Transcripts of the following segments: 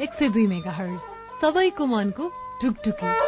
एक सय दुई मेगा हर्ज सबैको मनको ढुकढुकी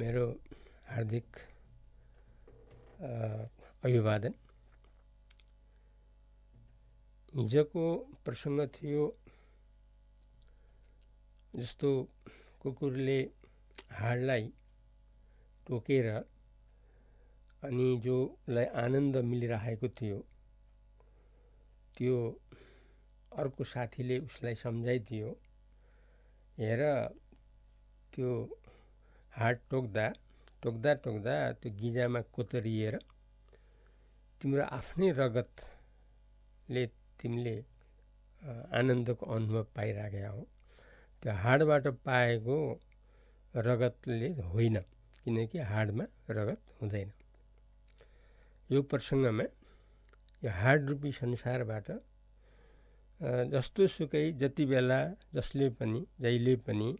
मेरो हार्दिक अभिवादन हिजोको प्रसङ्ग थियो जस्तो कुकुरले हाडलाई टोकेर अनि जोलाई आनन्द मिलिरहेको थियो त्यो अर्को साथीले उसलाई सम्झाइदियो हेर त्यो हात टोक्दा टोक्दा टोक्दा त्यो गिजामा कोतरिएर तिम्रो आफ्नै रगतले तिमीले आनन्दको अनुभव पाइरहेका हो त्यो हाडबाट पाएको रगतले होइन किनकि हाडमा रगत हुँदैन यो प्रसङ्गमा यो हाड रूपी संसारबाट जस्तो सुकै जति बेला जसले पनि जहिले पनि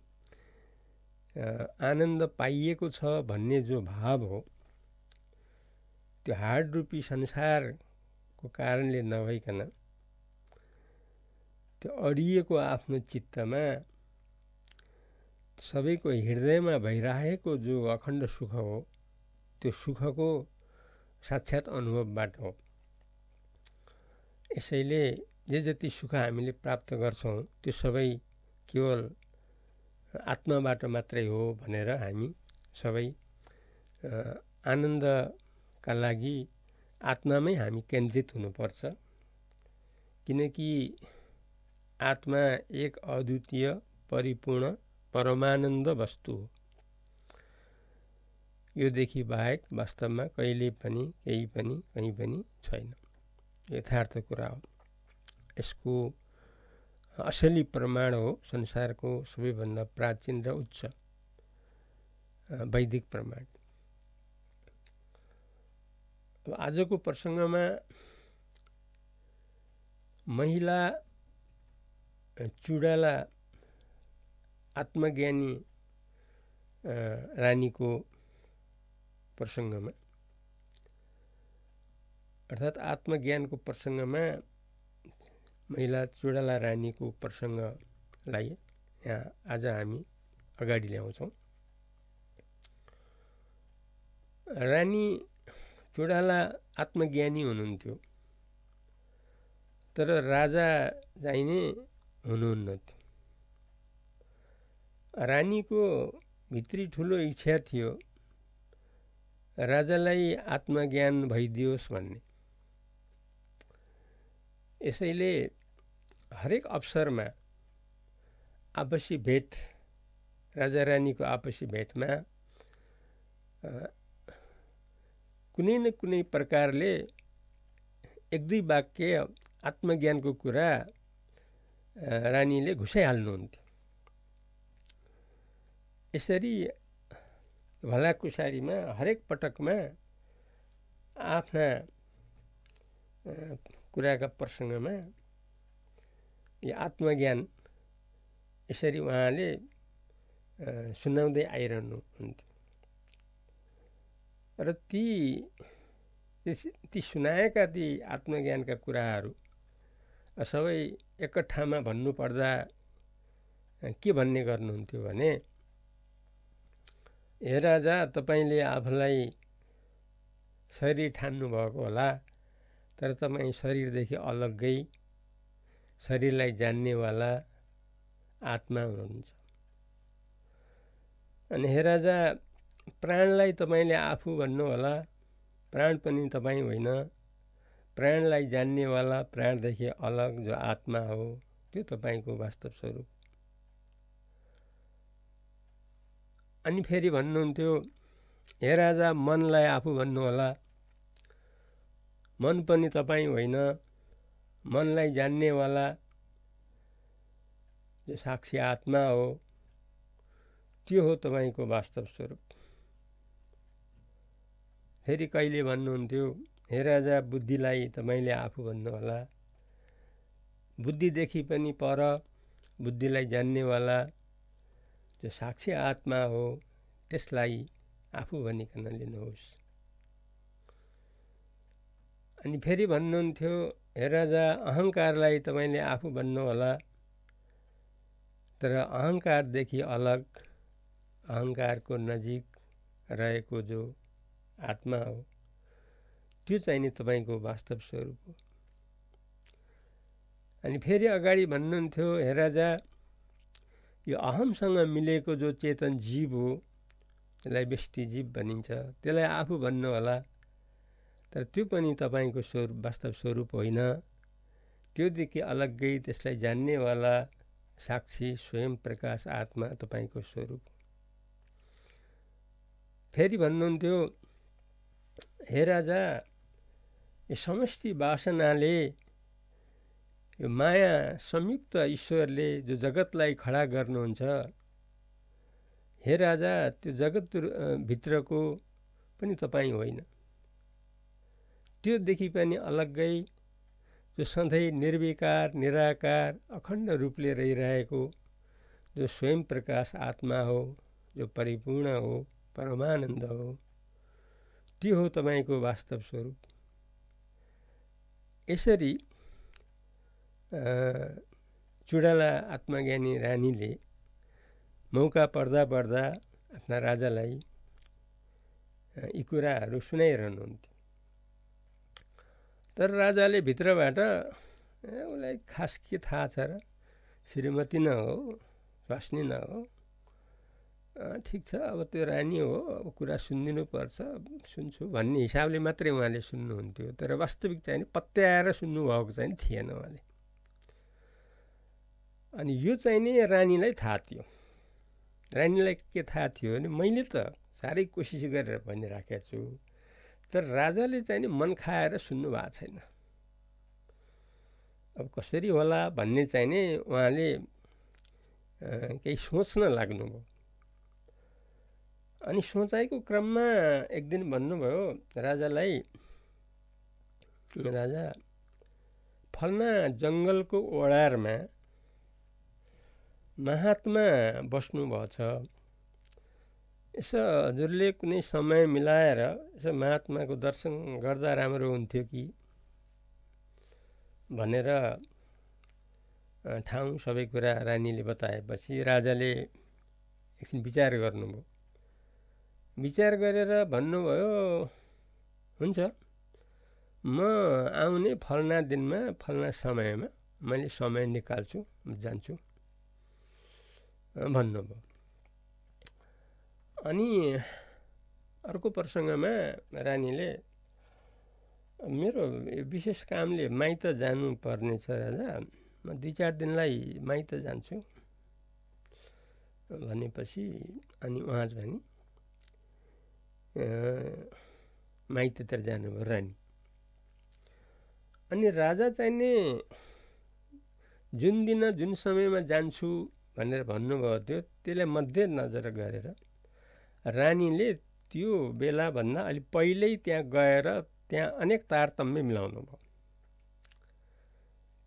आनन्द पाइएको छ भन्ने जो भाव हो त्यो हार्ड रूपी संसारको कारणले नभइकन त्यो अडिएको आफ्नो चित्तमा सबैको हृदयमा भइरहेको जो अखण्ड सुख हो त्यो सुखको साक्षात् अनुभवबाट हो यसैले जे जति सुख हामीले प्राप्त गर्छौँ त्यो सबै केवल आत्माबाट मात्रै हो भनेर हामी सबै आनन्दका लागि आत्मामै हामी केन्द्रित हुनुपर्छ किनकि आत्मा एक अद्वितीय परिपूर्ण परमानन्द वस्तु हो योदेखि बाहेक वास्तवमा कहिले पनि केही पनि कहीँ पनि छैन यथार्थ कुरा हो यसको असली प्रमाण हो संसार को सबैभन्दा प्राचीन र उच्च वैदिक प्रमाण आज को प्रसंग में महिला चुडाला आत्मज्ञानी रानी को प्रसंग में अर्थात आत्मज्ञान को प्रसंग में महिला चुडाला रानीको प्रसङ्गलाई यहाँ आज हामी अगाडि ल्याउँछौँ रानी चुडाला आत्मज्ञानी हुनुहुन्थ्यो तर राजा चाहिने हुनुहुन्न थियो रानीको भित्री ठुलो इच्छा थियो राजालाई आत्मज्ञान भइदियोस् भन्ने यसैले हरेक अवसरमा आपसी भेट राजा रानीको आपसी भेटमा कुनै न कुनै प्रकारले एक दुई वाक्य आत्मज्ञानको कुरा रानीले घुसाइहाल्नुहुन्थ्यो यसरी भलाकुसारीमा हरेक पटकमा आफ्ना कुराका प्रसङ्गमा यो आत्मज्ञान यसरी उहाँले सुनाउँदै आइरहनुहुन्थ्यो र ती ती सुनाएका ती आत्मज्ञानका कुराहरू सबै एकठामा भन्नुपर्दा के भन्ने गर्नुहुन्थ्यो भने हे राजा तपाईँले आफूलाई शरीर ठान्नुभएको होला तर तपाईँ शरीरदेखि अलग्गै शरीरलाई जान्नेवाला आत्मा हुनुहुन्छ अनि हे राजा प्राणलाई तपाईँले आफू भन्नुहोला प्राण पनि तपाईँ होइन प्राणलाई जान्नेवाला प्राणदेखि अलग जो आत्मा हो त्यो तपाईँको वास्तव स्वरूप अनि फेरि भन्नुहुन्थ्यो हे राजा मनलाई आफू भन्नुहोला मन पनि तपाईँ होइन मनलाई जान्नेवाला जो साक्षी आत्मा हो त्यो हो तपाईँको वास्तव स्वरूप फेरि कहिले भन्नुहुन्थ्यो हे राजा बुद्धिलाई तपाईँले आफू भन्नुहोला बुद्धिदेखि पनि पर बुद्धिलाई जान्नेवाला जो साक्षी आत्मा हो त्यसलाई आफू भनिकन लिनुहोस् अनि फेरि भन्नुहुन्थ्यो हे राजा अहङ्कारलाई तपाईँले आफू भन्नुहोला तर अहङ्कारदेखि अलग अहङ्कारको नजिक रहेको जो आत्मा हो त्यो चाहिँ नि तपाईँको वास्तव स्वरूप हो अनि फेरि अगाडि भन्नुहुन्थ्यो हे राजा यो अहमसँग मिलेको जो चेतन जीव हो त्यसलाई व्यष्टि जीव भनिन्छ त्यसलाई आफू भन्नुहोला तर त्यो पनि तपाईँको स्वरूप वास्तव स्वरूप होइन त्योदेखि अलग्गै त्यसलाई जान्नेवाला साक्षी स्वयं प्रकाश आत्मा तपाईँको स्वरूप फेरि भन्नुहुन्थ्यो हे राजा यो समष्टि वासनाले यो माया संयुक्त ईश्वरले जो जगतलाई खडा गर्नुहुन्छ हे राजा त्यो जगत भित्रको पनि तपाईँ होइन त्योदेखि पनि अलग्गै जो सधैँ निर्विकार निराकार अखण्ड रूपले रहिरहेको जो स्वयं प्रकाश आत्मा हो जो परिपूर्ण हो परमानन्द हो त्यो हो तपाईँको वास्तव स्वरूप यसरी चुडाला आत्मज्ञानी रानीले मौका पर्दा पर्दा आफ्ना राजालाई यी कुराहरू सुनाइरहनुहुन्थ्यो तर राजाले भित्रबाट ए उसलाई खास के थाहा छ र श्रीमती न हो स्वास्नी न हो ठिक छ अब त्यो रानी हो अब कुरा पर्छ सुन्छु भन्ने हिसाबले मात्रै उहाँले सुन्नुहुन्थ्यो तर वास्तविक चाहिँ पत्याएर सुन्नुभएको चाहिँ थिएन उहाँले अनि यो चाहिँ नि रानीलाई थाहा थियो रानीलाई के थाहा थियो भने मैले त साह्रै कोसिस गरेर भनिराखेको छु तर राजाले चाहिँ नि मन खाएर सुन्नु भएको छैन अब कसरी होला भन्ने चाहिँ नि उहाँले केही सोच्न लाग्नुभयो अनि सोचाइको क्रममा एक दिन भन्नुभयो राजालाई राजा फल्ना जङ्गलको ओडारमा महात्मा छ यसो हजुरले कुनै समय मिलाएर यसो महात्माको दर्शन गर्दा राम्रो हुन्थ्यो कि भनेर ठाउँ सबै कुरा रानीले बताएपछि राजाले एकछिन विचार गर्नुभयो विचार गरेर भन्नुभयो हुन्छ म आउने फलना दिनमा फलना समयमा मैले समय निकाल्छु जान्छु भन्नुभयो अनि अर्को प्रसङ्गमा रानीले मेरो विशेष कामले माइत जानुपर्ने छ राजा म दुई चार दिनलाई माइत जान्छु भनेपछि अनि उहाँ भने माइततिर जानुभयो रानी अनि राजा चाहिँ चाहिने जुन दिन जुन समयमा जान्छु भनेर भन्नुभएको थियो त्यसलाई मध्यनजर गरेर रानीले त्यो बेलाभन्दा अलि पहिल्यै त्यहाँ गएर त्यहाँ अनेक तारतम्य मिलाउनु भयो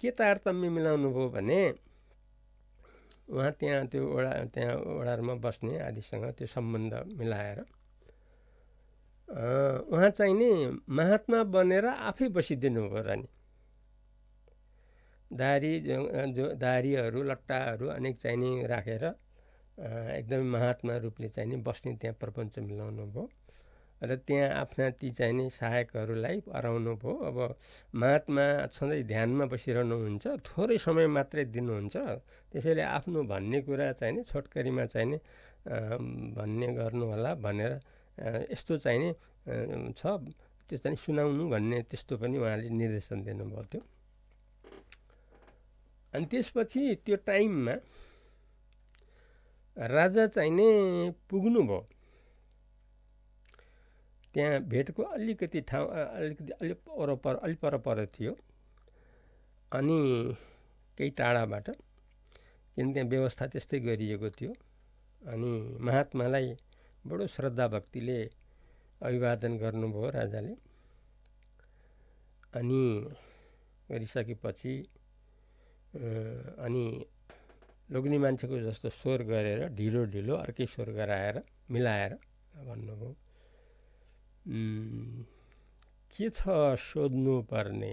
के तारतम्य मिलाउनु भयो भने उहाँ त्यहाँ त्यो ओडा त्यहाँ ओडारमा बस्ने आदिसँग त्यो सम्बन्ध मिलाएर उहाँ चाहिँ नि महात्मा बनेर आफै बसिदिनु भयो रानी दारी जो दारीहरू लट्टाहरू अनेक चाहिने राखेर एकदमै महात्मा रूपले चाहिँ नि बस्ने त्यहाँ प्रपञ्च मिलाउनु भयो र त्यहाँ आफ्ना ती चाहिने सहायकहरूलाई हराउनु भयो अब महात्मा सधैँ ध्यानमा बसिरहनुहुन्छ थोरै समय मात्रै दिनुहुन्छ त्यसैले आफ्नो भन्ने कुरा चाहिने छोटकरीमा चाहिने भन्ने गर्नुहोला भनेर यस्तो चाहिने छ त्यो चाहिँ सुनाउनु भन्ने त्यस्तो पनि उहाँले निर्देशन दिनुभएको थियो अनि त्यसपछि त्यो टाइममा राजा चाहिने भयो त्यहाँ भेटको अलिकति ठाउँ अलिकति अलिक वरपर अलिक परपर थियो अनि केही टाढाबाट किन त्यहाँ व्यवस्था त्यस्तै गरिएको थियो अनि महात्मालाई बडो श्रद्धा भक्तिले अभिवादन गर्नुभयो राजाले अनि गरिसकेपछि अनि लोग्ने मान्छेको जस्तो स्वर गरेर ढिलो ढिलो अर्कै स्वर गराएर मिलाएर भन्नुभयो के छ सोध्नु पर्ने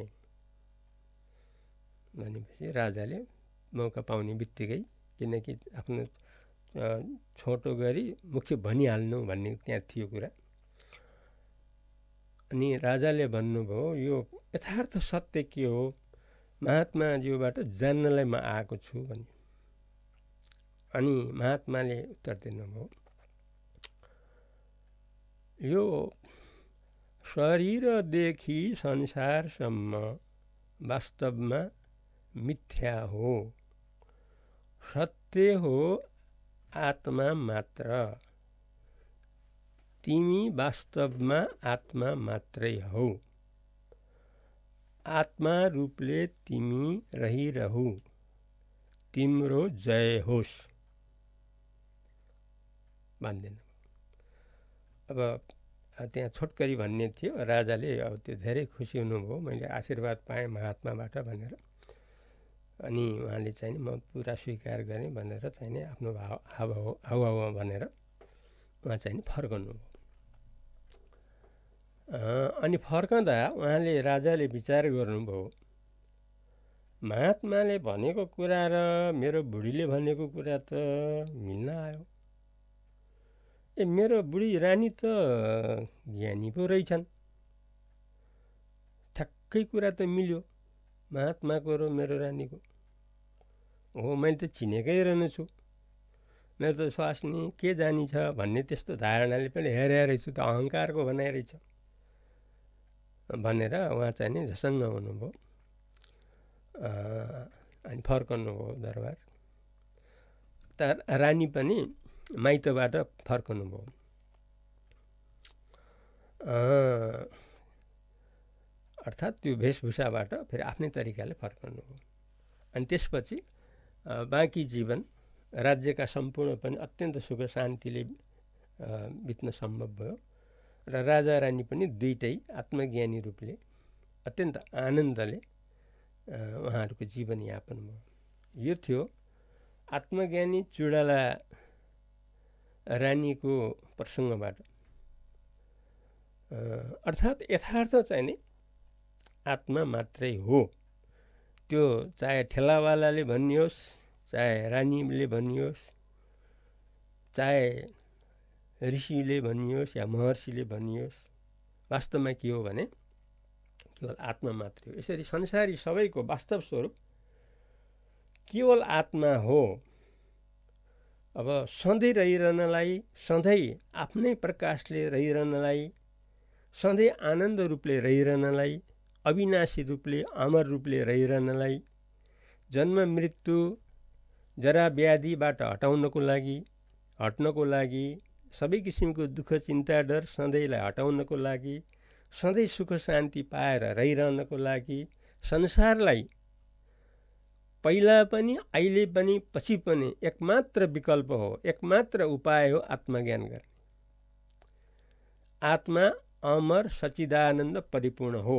भनेपछि राजाले मौका पाउने बित्तिकै किनकि आफ्नो छोटो गरी मुख्य भनिहाल्नु भन्ने त्यहाँ थियो कुरा अनि राजाले भन्नुभयो यो यथार्थ सत्य के हो महात्माज्यूबाट जान्नलाई म आएको छु भन्यो अनि महात्माले उत्तर दिनुभयो यो शरीरदेखि संसारसम्म वास्तवमा मिथ्या हो सत्य हो आत्मा मात्र तिमी वास्तवमा आत्मा मात्रै हौ आत्मा रूपले तिमी रहिरहु तिम्रो जय होस् मान्दैन अब त्यहाँ छोटकरी भन्ने थियो राजाले अब त्यो धेरै खुसी हुनुभयो मैले आशीर्वाद पाएँ महात्माबाट भनेर अनि उहाँले चाहिँ म पुरा स्वीकार गरेँ भनेर चाहिँ आफ्नो भाव हाव हावाहावा भनेर उहाँ चाहिँ फर्काउनु भयो अनि फर्काउँदा उहाँले राजाले विचार गर्नुभयो महात्माले भनेको कुरा र मेरो बुढीले भनेको कुरा त मिल्न आयो ए मेरो बुढी रानी त ज्ञानी पो रहेछन् ठ्याक्कै कुरा त मिल्यो महात्माको र मेरो रानीको हो मैले त चिनेकै रहनेछु मेरो त स्वास्नी के जानी छ भन्ने त्यस्तो धारणाले पनि हेरेर रहेछु त अहङ्कारको बनाइरहेछ भनेर उहाँ चाहिँ नि झसङ्ग हुनुभयो अनि फर्कनुभयो दरबार त रानी पनि माइतबाट फर्कनु भयो अर्थात् त्यो वेशभूषाबाट फेरि आफ्नै तरिकाले फर्कनु भयो अनि त्यसपछि बाँकी जीवन राज्यका सम्पूर्ण पनि अत्यन्त सुख शान्तिले बित्न सम्भव भयो र राजा रानी पनि दुइटै आत्मज्ञानी रूपले अत्यन्त आनन्दले उहाँहरूको जीवनयापन भयो यो थियो आत्मज्ञानी चुडाला रानीको प्रसङ्गबाट अर्थात् यथार्थ चाहिँ नि आत्मा मात्रै हो त्यो चाहे ठेलावालाले भनियोस् चाहे रानीले भनियोस् चाहे ऋषिले भनियोस् या महर्षिले भनियोस् वास्तवमा के हो भने केवल आत्मा मात्रै हो यसरी संसारी सबैको वास्तव स्वरूप केवल आत्मा हो अब सधैँ रहिरहनलाई सधैँ आफ्नै प्रकाशले रहिरहनलाई सधैँ आनन्द रूपले रहिरहनलाई अविनाशी रूपले अमर रूपले रहिरहनलाई जन्म मृत्यु जरा व्याधिबाट हटाउनको लागि हट्नको लागि सबै किसिमको दुःख चिन्ता डर सधैँलाई हटाउनको लागि सधैँ सुख शान्ति पाएर रहिरहनको लागि संसारलाई पहिला पनि अहिले पनि पछि पनि एकमात्र विकल्प हो एकमात्र उपाय हो आत्मज्ञान गर्ने आत्मा अमर सचिदानन्द परिपूर्ण हो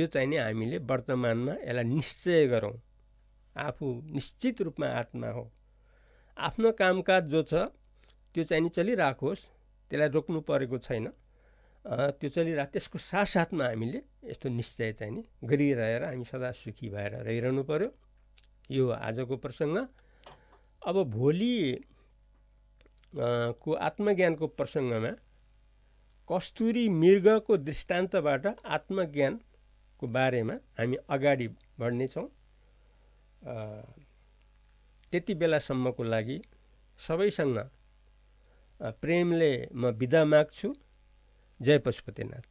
यो चाहिँ नि हामीले वर्तमानमा यसलाई निश्चय गरौँ आफू निश्चित रूपमा आत्मा हो आफ्नो कामकाज जो छ त्यो चाहिँ नि चलिराखोस् त्यसलाई रोक्नु परेको छैन त्यो चलिरह त्यसको साथसाथमा हामीले यस्तो निश्चय चाहिँ नि गरिरहेर हामी सदा सुखी भएर रहिरहनु पऱ्यो यो आजको प्रसङ्ग अब भोलि को आत्मज्ञानको प्रसङ्गमा कस्तुरी मृगको दृष्टान्तबाट आत्मज्ञानको बारेमा हामी अगाडि बढ्नेछौँ त्यति बेलासम्मको लागि सबैसँग प्रेमले म बिदा माग्छु जय पशुपतिनाथ